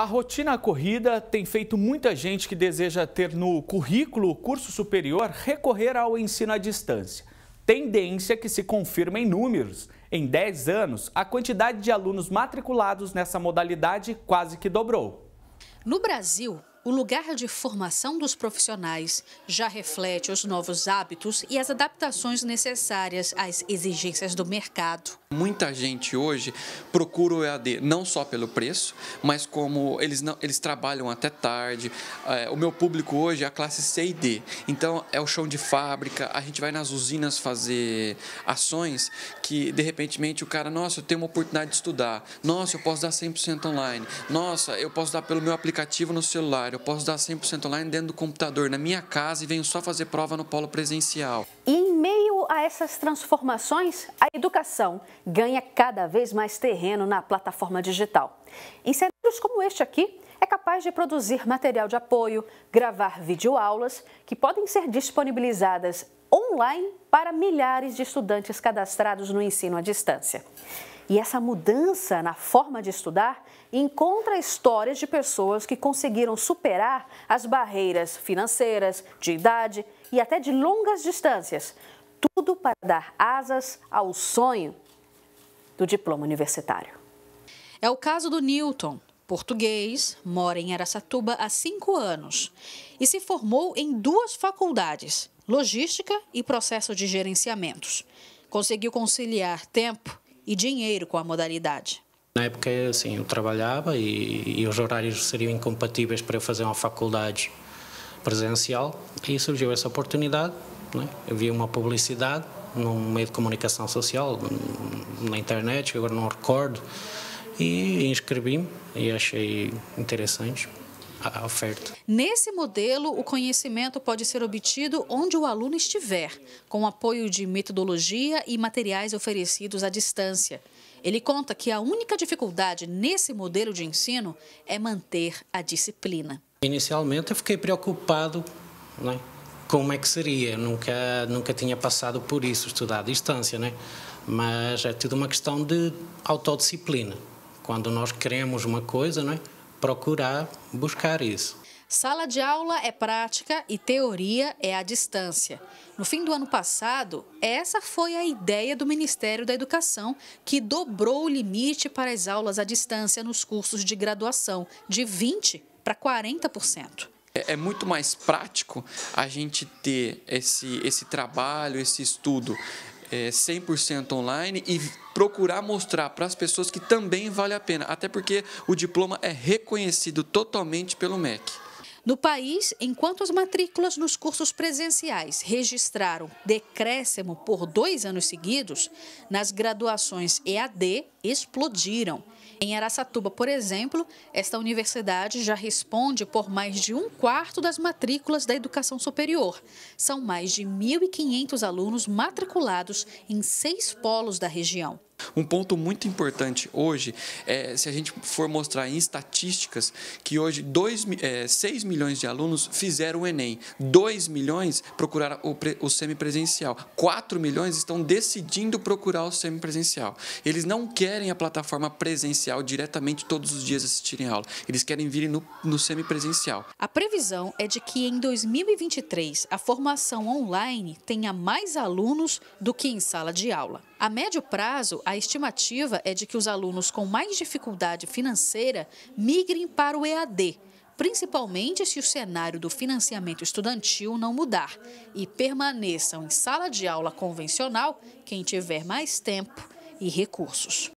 A rotina corrida tem feito muita gente que deseja ter no currículo curso superior recorrer ao ensino à distância. Tendência que se confirma em números. Em 10 anos, a quantidade de alunos matriculados nessa modalidade quase que dobrou. No Brasil, o lugar de formação dos profissionais já reflete os novos hábitos e as adaptações necessárias às exigências do mercado. Muita gente hoje procura o EAD não só pelo preço, mas como eles, não, eles trabalham até tarde. É, o meu público hoje é a classe C e D. Então é o chão de fábrica, a gente vai nas usinas fazer ações que de repente o cara, nossa, eu tenho uma oportunidade de estudar, nossa, eu posso dar 100% online, nossa, eu posso dar pelo meu aplicativo no celular, eu posso dar 100% online dentro do computador, na minha casa e venho só fazer prova no polo presencial. E em meio a essas transformações, a educação ganha cada vez mais terreno na plataforma digital. Em cenários como este aqui, é capaz de produzir material de apoio, gravar videoaulas que podem ser disponibilizadas online para milhares de estudantes cadastrados no ensino à distância. E essa mudança na forma de estudar encontra histórias de pessoas que conseguiram superar as barreiras financeiras, de idade e até de longas distâncias. Tudo para dar asas ao sonho do diploma universitário. É o caso do Newton, português, mora em Aracatuba há cinco anos e se formou em duas faculdades, logística e processo de gerenciamentos. Conseguiu conciliar tempo e dinheiro com a modalidade. Na época, assim, eu trabalhava e, e os horários seriam incompatíveis para eu fazer uma faculdade presencial e surgiu essa oportunidade. Né? Havia uma publicidade num meio de comunicação social, na internet, que agora não recordo, e inscrevi-me e achei interessante a oferta. Nesse modelo, o conhecimento pode ser obtido onde o aluno estiver, com apoio de metodologia e materiais oferecidos à distância. Ele conta que a única dificuldade nesse modelo de ensino é manter a disciplina. Inicialmente eu fiquei preocupado né, como é que seria, nunca, nunca tinha passado por isso, estudar à distância, né? mas é tudo uma questão de autodisciplina. Quando nós queremos uma coisa, né, procurar buscar isso. Sala de aula é prática e teoria é à distância. No fim do ano passado, essa foi a ideia do Ministério da Educação, que dobrou o limite para as aulas à distância nos cursos de graduação, de 20% para 40%. É, é muito mais prático a gente ter esse, esse trabalho, esse estudo é, 100% online e procurar mostrar para as pessoas que também vale a pena, até porque o diploma é reconhecido totalmente pelo MEC. No país, enquanto as matrículas nos cursos presenciais registraram decréscimo por dois anos seguidos, nas graduações EAD explodiram. Em Araçatuba, por exemplo, esta universidade já responde por mais de um quarto das matrículas da educação superior. São mais de 1.500 alunos matriculados em seis polos da região. Um ponto muito importante hoje é se a gente for mostrar em estatísticas que hoje dois, é, 6 eh, milhões de alunos fizeram o Enem, 2 milhões procuraram o, pre, o semipresencial, 4 milhões estão decidindo procurar o semipresencial. Eles não querem a plataforma presencial diretamente todos os dias assistirem aula, eles querem vir no, no semipresencial. A previsão é de que em 2023 a formação online tenha mais alunos do que em sala de aula. A médio prazo, a estimativa é de que os alunos com mais dificuldade financeira migrem para o EAD, principalmente se o cenário do financiamento estudantil não mudar e permaneçam em sala de aula convencional quem tiver mais tempo e recursos.